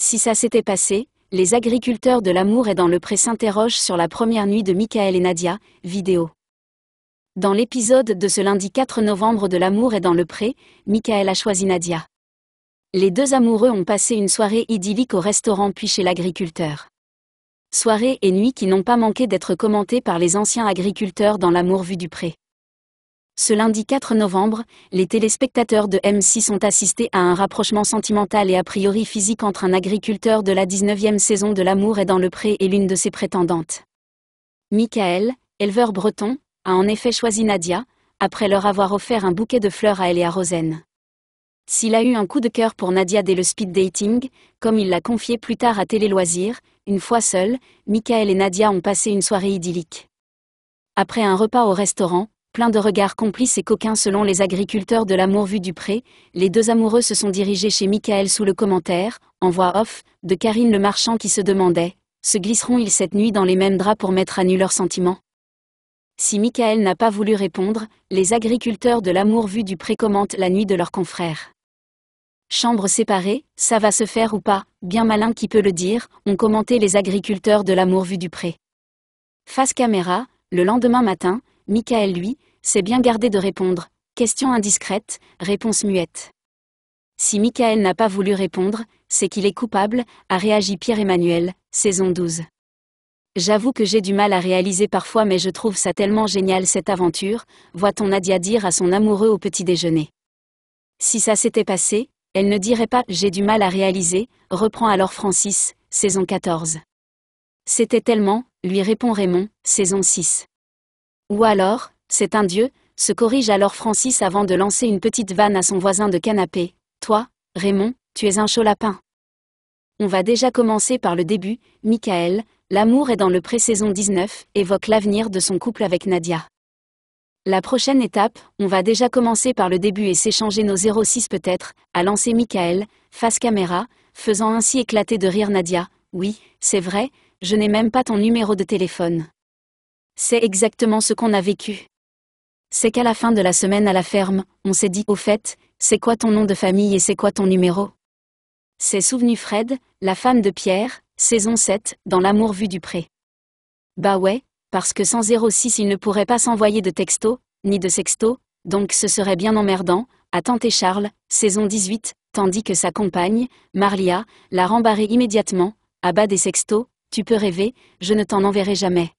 Si ça s'était passé, les agriculteurs de l'amour et dans le pré s'interrogent sur la première nuit de Michael et Nadia, vidéo. Dans l'épisode de ce lundi 4 novembre de l'amour et dans le pré, Michael a choisi Nadia. Les deux amoureux ont passé une soirée idyllique au restaurant puis chez l'agriculteur. Soirée et nuit qui n'ont pas manqué d'être commentées par les anciens agriculteurs dans l'amour vu du pré. Ce lundi 4 novembre, les téléspectateurs de M6 ont assisté à un rapprochement sentimental et a priori physique entre un agriculteur de la 19e saison de L'amour est dans le pré et l'une de ses prétendantes. Michael, éleveur breton, a en effet choisi Nadia, après leur avoir offert un bouquet de fleurs à elle et à Rosen. S'il a eu un coup de cœur pour Nadia dès le speed dating, comme il l'a confié plus tard à Télé Loisirs, une fois seul, Michael et Nadia ont passé une soirée idyllique. Après un repas au restaurant, plein de regards complices et coquins selon les agriculteurs de l'amour vu du pré, les deux amoureux se sont dirigés chez Michael sous le commentaire, en voix off, de Karine le marchand qui se demandait « Se glisseront-ils cette nuit dans les mêmes draps pour mettre à nu leurs sentiments ?» Si Michael n'a pas voulu répondre, les agriculteurs de l'amour vu du pré commentent la nuit de leurs confrères. Chambres séparées, ça va se faire ou pas, bien malin qui peut le dire, ont commenté les agriculteurs de l'amour vu du pré. Face caméra, le lendemain matin, Michael lui, s'est bien gardé de répondre. Question indiscrète, réponse muette. Si Michael n'a pas voulu répondre, c'est qu'il est coupable, a réagi Pierre-Emmanuel, saison 12. J'avoue que j'ai du mal à réaliser parfois mais je trouve ça tellement génial cette aventure, voit-on Nadia dire à son amoureux au petit déjeuner. Si ça s'était passé, elle ne dirait pas j'ai du mal à réaliser, reprend alors Francis, saison 14. C'était tellement, lui répond Raymond, saison 6. Ou alors, c'est un dieu, se corrige alors Francis avant de lancer une petite vanne à son voisin de canapé. Toi, Raymond, tu es un chaud lapin. On va déjà commencer par le début, Michael, l'amour est dans le pré-saison 19, évoque l'avenir de son couple avec Nadia. La prochaine étape, on va déjà commencer par le début et s'échanger nos 06 peut-être, a lancé Michael, face caméra, faisant ainsi éclater de rire Nadia. Oui, c'est vrai, je n'ai même pas ton numéro de téléphone. C'est exactement ce qu'on a vécu. C'est qu'à la fin de la semaine à la ferme, on s'est dit, au fait, c'est quoi ton nom de famille et c'est quoi ton numéro C'est souvenu Fred, la femme de Pierre, saison 7, dans l'amour vu du pré. Bah ouais, parce que sans 06 il ne pourrait pas s'envoyer de texto, ni de sexto, donc ce serait bien emmerdant, à tenter Charles, saison 18, tandis que sa compagne, Marlia, l'a rembarré immédiatement, à bas des sextos, tu peux rêver, je ne t'en enverrai jamais.